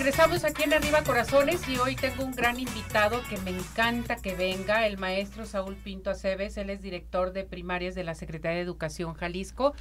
Regresamos aquí en Arriba Corazones y hoy tengo un gran invitado que me encanta que venga, el maestro Saúl Pinto Aceves, él es director de primarias de la Secretaría de Educación Jalisco.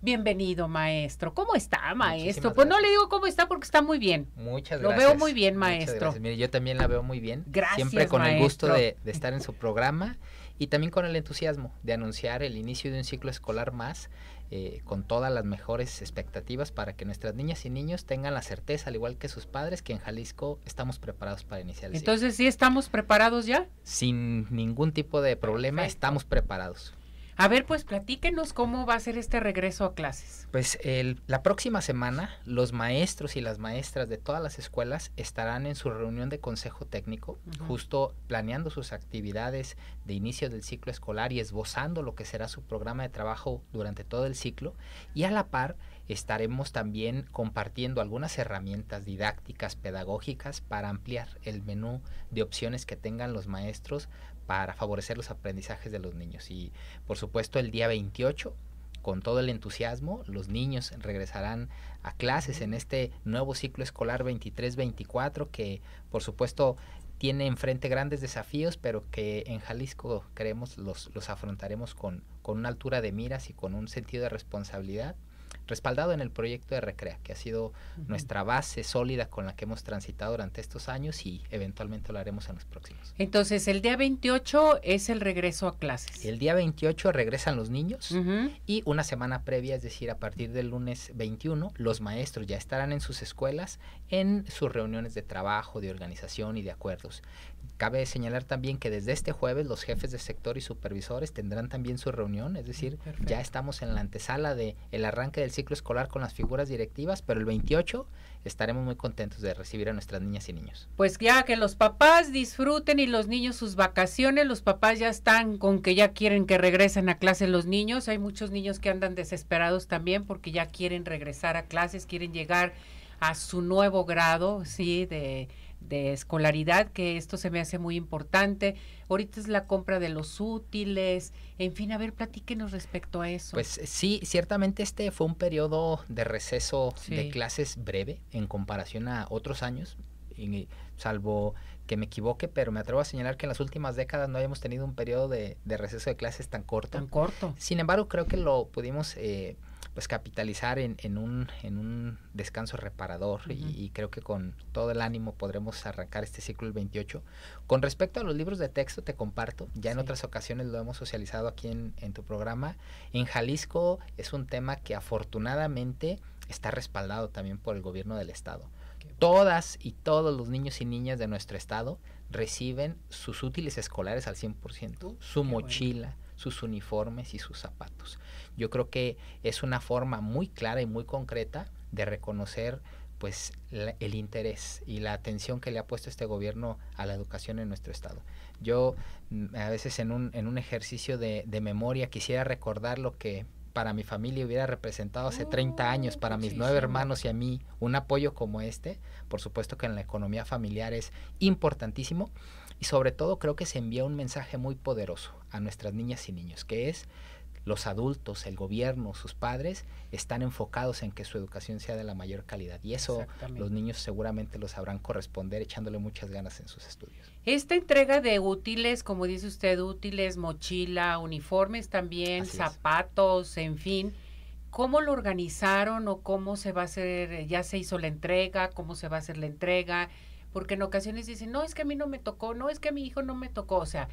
Bienvenido, maestro. ¿Cómo está, maestro? pues no le digo cómo está porque está muy bien. Muchas gracias. Lo veo muy bien, maestro. Mire, yo también la veo muy bien. Gracias. Siempre con el gusto de, de estar en su programa y también con el entusiasmo de anunciar el inicio de un ciclo escolar más eh, con todas las mejores expectativas para que nuestras niñas y niños tengan la certeza, al igual que sus padres, que en Jalisco estamos preparados para iniciar el Entonces, ciclo. Entonces, ¿sí estamos preparados ya? Sin ningún tipo de problema, estamos preparados. A ver, pues platíquenos cómo va a ser este regreso a clases. Pues la próxima semana los maestros y las maestras de todas las escuelas estarán en su reunión de consejo técnico, justo planeando sus actividades de inicio del ciclo escolar y esbozando lo que será su programa de trabajo durante todo el ciclo. Y a la par estaremos también compartiendo algunas herramientas didácticas, pedagógicas, para ampliar el menú de opciones que tengan los maestros para favorecer los aprendizajes de los niños. Y por supuesto el día 28, con todo el entusiasmo, los niños regresarán a clases en este nuevo ciclo escolar 23-24 que por supuesto tiene enfrente grandes desafíos, pero que en Jalisco creemos los, los afrontaremos con, con una altura de miras y con un sentido de responsabilidad respaldado en el proyecto de Recrea, que ha sido nuestra base sólida con la que hemos transitado durante estos años y eventualmente lo haremos en los próximos. Entonces, el día 28 es el regreso a clases. El día 28 regresan los niños y una semana previa, es decir, a partir del lunes 21, los maestros ya estarán en sus escuelas en sus reuniones de trabajo, de organización y de acuerdos. Cabe señalar también que desde este jueves los jefes de sector y supervisores tendrán también su reunión, es decir, mm, ya estamos en la antesala de el arranque del ciclo escolar con las figuras directivas, pero el 28 estaremos muy contentos de recibir a nuestras niñas y niños. Pues ya que los papás disfruten y los niños sus vacaciones, los papás ya están con que ya quieren que regresen a clase los niños, hay muchos niños que andan desesperados también porque ya quieren regresar a clases, quieren llegar a su nuevo grado, sí, de de escolaridad, que esto se me hace muy importante. Ahorita es la compra de los útiles, en fin, a ver, platíquenos respecto a eso. Pues eh, sí, ciertamente este fue un periodo de receso de clases breve en comparación a otros años, y, salvo que me equivoque, pero me atrevo a señalar que en las últimas décadas no habíamos tenido un periodo de, de receso de clases tan corto. Tan corto. Sin embargo, creo que lo pudimos... Eh, pues capitalizar en, un, descanso reparador y, creo que con todo el ánimo podremos arrancar este ciclo el 28. Con respecto a los libros de texto te comparto, ya en otras ocasiones lo hemos socializado aquí en, tu programa, en Jalisco es un tema que afortunadamente está respaldado también por el gobierno del estado. Todas y todos los niños y niñas de nuestro estado reciben sus útiles escolares al 100%, su mochila, sus uniformes y sus zapatos. Yo creo que es una forma muy clara y muy concreta de reconocer pues el interés y la atención que le ha puesto este gobierno a la educación en nuestro estado. Yo mm, a veces en un, ejercicio de, memoria quisiera recordar lo que para mi familia hubiera representado hace 30 ah, años, para mis nueve hermanos y a mí, un apoyo como este, por supuesto que en la economía familiar es importantísimo y sobre todo creo que se envía un mensaje muy poderoso a nuestras niñas y niños, que es los adultos, el gobierno, sus padres, están enfocados en que su educación sea de la mayor calidad. Y eso los niños seguramente lo sabrán corresponder echándole muchas ganas en sus estudios. Esta entrega de útiles, como dice usted, útiles, mochila, uniformes también, zapatos, en fin. ¿Cómo lo organizaron o cómo se va a hacer? ¿Ya se hizo la entrega? ¿Cómo se va a hacer la entrega? Porque en ocasiones dicen, no, es que a mí no me tocó, no, es que a mi hijo no me tocó. O sea,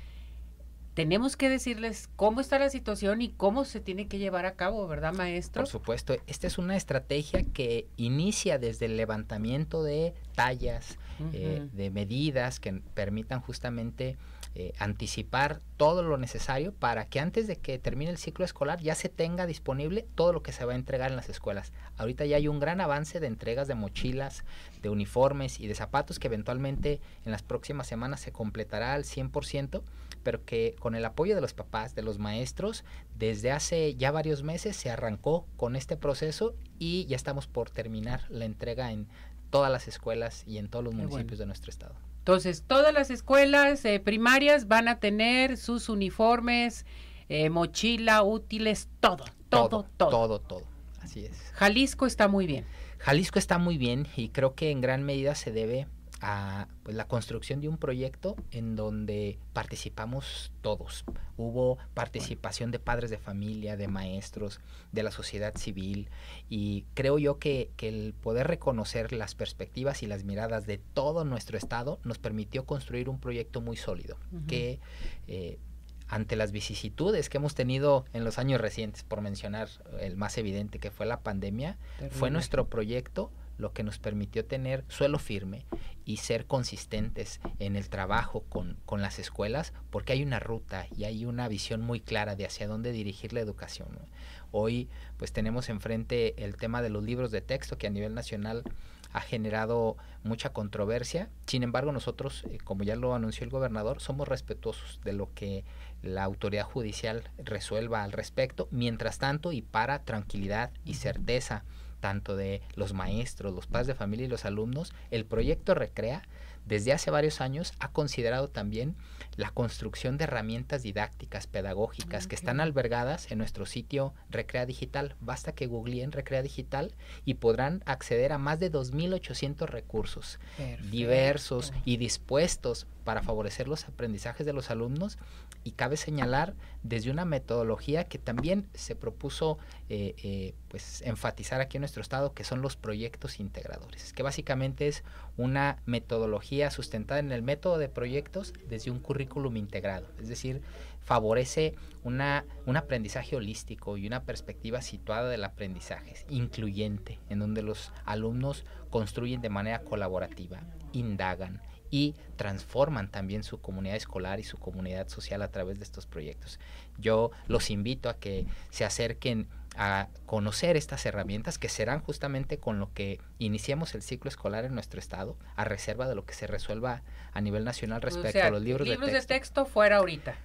tenemos que decirles cómo está la situación y cómo se tiene que llevar a cabo, ¿verdad, maestro? Por supuesto, esta es una estrategia que inicia desde el levantamiento de tallas, eh, de medidas que permitan justamente eh, anticipar todo lo necesario para que antes de que termine el ciclo escolar ya se tenga disponible todo lo que se va a entregar en las escuelas. Ahorita ya hay un gran avance de entregas de mochilas, de uniformes y de zapatos que eventualmente en las próximas semanas se completará al 100% pero que con el apoyo de los papás, de los maestros, desde hace ya varios meses se arrancó con este proceso y ya estamos por terminar la entrega en todas las escuelas y en todos los municipios de nuestro estado. Entonces, todas las escuelas eh, primarias van a tener sus uniformes, eh, mochila, útiles, todo, todo, todo. Todo, todo. Así es. Jalisco está muy bien. Jalisco está muy bien y creo que en gran medida se debe a pues, la construcción de un proyecto en donde participamos todos. Hubo participación de padres de familia, de maestros, de la sociedad civil y creo yo que, el poder reconocer las perspectivas y las miradas de todo nuestro estado nos permitió construir un proyecto muy sólido que eh, ante las vicisitudes que hemos tenido en los años recientes, por mencionar el más evidente que fue la pandemia, fue nuestro proyecto lo que nos permitió tener suelo firme y ser consistentes en el trabajo con, las escuelas, porque hay una ruta y hay una visión muy clara de hacia dónde dirigir la educación. Hoy pues tenemos enfrente el tema de los libros de texto que a nivel nacional ha generado mucha controversia. Sin embargo, nosotros, eh, como ya lo anunció el gobernador, somos respetuosos de lo que la autoridad judicial resuelva al respecto. Mientras tanto, y para tranquilidad y certeza tanto de los maestros, los padres de familia y los alumnos, el proyecto Recrea desde hace varios años ha considerado también la construcción de herramientas didácticas, pedagógicas, ah, que están albergadas en nuestro sitio Recrea Digital. Basta que googleen Recrea Digital y podrán acceder a más de 2.800 recursos diversos y dispuestos para favorecer los aprendizajes de los alumnos y cabe señalar desde una metodología que también se propuso eh, eh, pues enfatizar aquí en nuestro estado que son los proyectos integradores que básicamente es una metodología sustentada en el método de proyectos desde un currículum integrado es decir favorece una, un aprendizaje holístico y una perspectiva situada del aprendizaje incluyente en donde los alumnos construyen de manera colaborativa indagan y transforman también su comunidad escolar y su comunidad social a través de estos proyectos. Yo los invito a que se acerquen a conocer estas herramientas que serán justamente con lo que iniciemos el ciclo escolar en nuestro estado, a reserva de lo que se resuelva a nivel nacional respecto a los libros, de, texto. de texto fuera ahorita.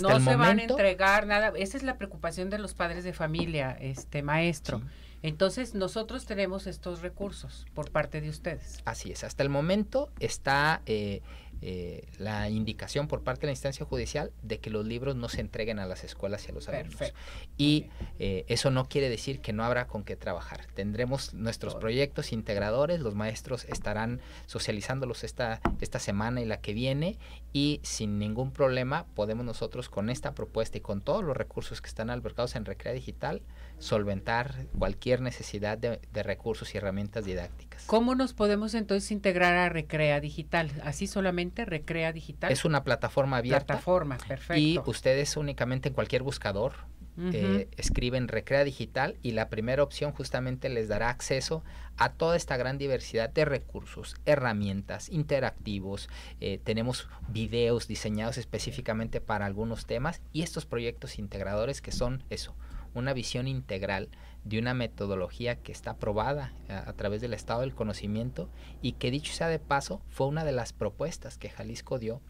no se van a entregar nada. Esa es la preocupación de los padres de familia, este maestro. Entonces, nosotros tenemos estos recursos por parte de ustedes. Así es, hasta el momento está eh, eh, la indicación por parte de la instancia judicial de que los libros no se entreguen a las escuelas y a los alumnos. Y eh, eso no quiere decir que no habrá con qué trabajar. Tendremos nuestros proyectos integradores, los maestros estarán socializándolos esta, esta semana y la que viene y sin ningún problema podemos nosotros con esta propuesta y con todos los recursos que están albergados en Recrea Digital solventar cualquier necesidad de, recursos y herramientas didácticas. ¿Cómo nos podemos entonces integrar a Recrea Digital? Así solamente Recrea Digital. Es una plataforma abierta. Plataforma, perfecto. Y ustedes únicamente en cualquier buscador eh, escriben Recrea Digital y la primera opción justamente les dará acceso a toda esta gran diversidad de recursos, herramientas, interactivos. Eh, tenemos videos diseñados específicamente para algunos temas y estos proyectos integradores que son eso, una visión integral de una metodología que está aprobada eh, a, través del estado del conocimiento y que dicho sea de paso fue una de las propuestas que Jalisco dio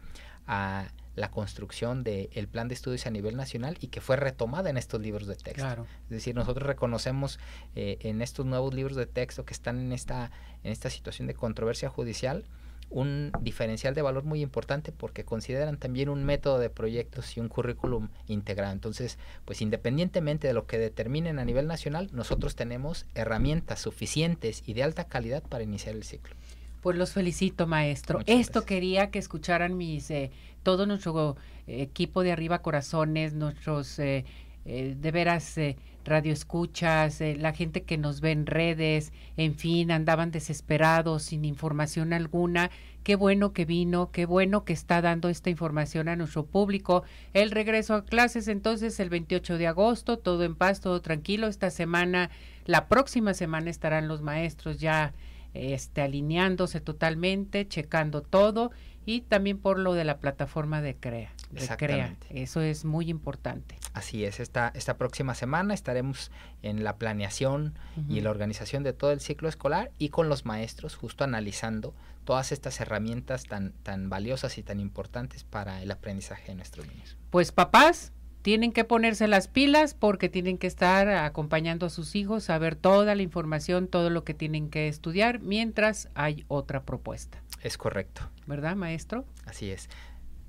a la construcción del el plan de estudios a nivel nacional y que fue retomada en estos libros de texto. Es decir, nosotros reconocemos eh, en estos nuevos libros de texto que están en esta, en esta situación de controversia judicial un diferencial de valor muy importante porque consideran también un método de proyectos y un currículum integrado. Entonces, pues independientemente de lo que determinen a nivel nacional, nosotros tenemos herramientas suficientes y de alta calidad para iniciar el ciclo. Pues los felicito, maestro. Esto quería que escucharan mis eh, todo nuestro eh, equipo de arriba corazones, nuestros eh, de veras radioescuchas, la gente que nos ve en redes, en fin, andaban desesperados sin información alguna. Qué bueno que vino, qué bueno que está dando esta información a nuestro público. El regreso a clases entonces el 28 de agosto, todo en paz, todo tranquilo. Esta semana, la próxima semana estarán los maestros ya este, alineándose totalmente, checando todo y también por lo de la plataforma de CREA. De CREA. Eso es muy importante. Así es, esta, esta próxima semana estaremos en la planeación y la organización de todo el ciclo escolar y con los maestros justo analizando todas estas herramientas tan, tan valiosas y tan importantes para el aprendizaje de nuestros niños. Pues papás, tienen que ponerse las pilas porque tienen que estar acompañando a sus hijos, a ver toda la información, todo lo que tienen que estudiar, mientras hay otra propuesta. Es correcto. ¿Verdad, maestro? Así es.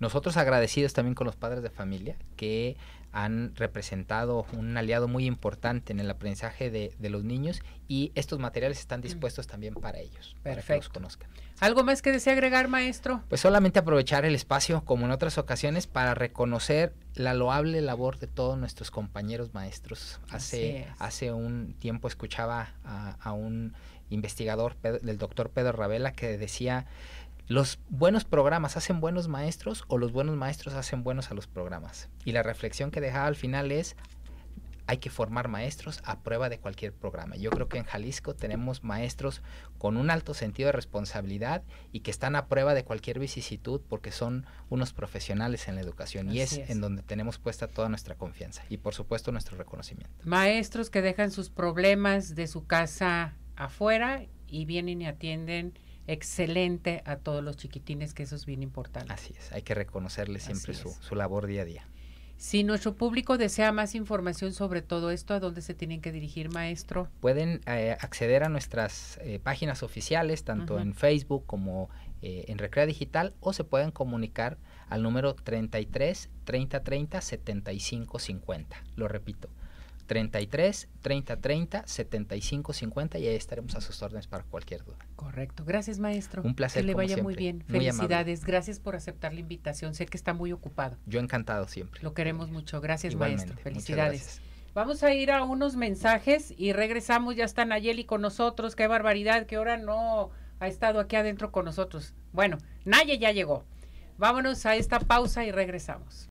Nosotros agradecidos también con los padres de familia que han representado un aliado muy importante en el aprendizaje de, los niños y estos materiales están dispuestos también para ellos, para que los conozcan. ¿Algo más que desea agregar, maestro? Pues solamente aprovechar el espacio, como en otras ocasiones, para reconocer la loable labor de todos nuestros compañeros maestros. Hace, hace un tiempo escuchaba a, a un investigador, del doctor Pedro Ravela, que decía ¿Los buenos programas hacen buenos maestros o los buenos maestros hacen buenos a los programas? Y la reflexión que dejaba al final es, hay que formar maestros a prueba de cualquier programa. Yo creo que en Jalisco tenemos maestros con un alto sentido de responsabilidad y que están a prueba de cualquier vicisitud porque son unos profesionales en la educación y es, en donde tenemos puesta toda nuestra confianza y por supuesto nuestro reconocimiento. Maestros que dejan sus problemas de su casa afuera y vienen y atienden excelente a todos los chiquitines, que eso es bien importante. Así es, hay que reconocerle siempre su, su, labor día a día. Si nuestro público desea más información sobre todo esto, ¿a dónde se tienen que dirigir, maestro? Pueden eh, acceder a nuestras eh, páginas oficiales, tanto en Facebook como eh, en Recrea Digital, o se pueden comunicar al número 33 30 30 75 50. Lo repito, 33 30 30 75 50 y ahí estaremos a sus órdenes para cualquier duda. Correcto. Gracias, maestro. Un placer. Que le vaya muy bien. Felicidades. Gracias por aceptar la invitación. Sé que está muy ocupado. Yo encantado siempre. Lo queremos mucho. Gracias, maestro. Felicidades. Vamos a ir a unos mensajes y regresamos. Ya está Nayeli con nosotros. Qué barbaridad, que ahora no ha estado aquí adentro con nosotros. Bueno, Nayeli ya llegó. Vámonos a esta pausa y regresamos.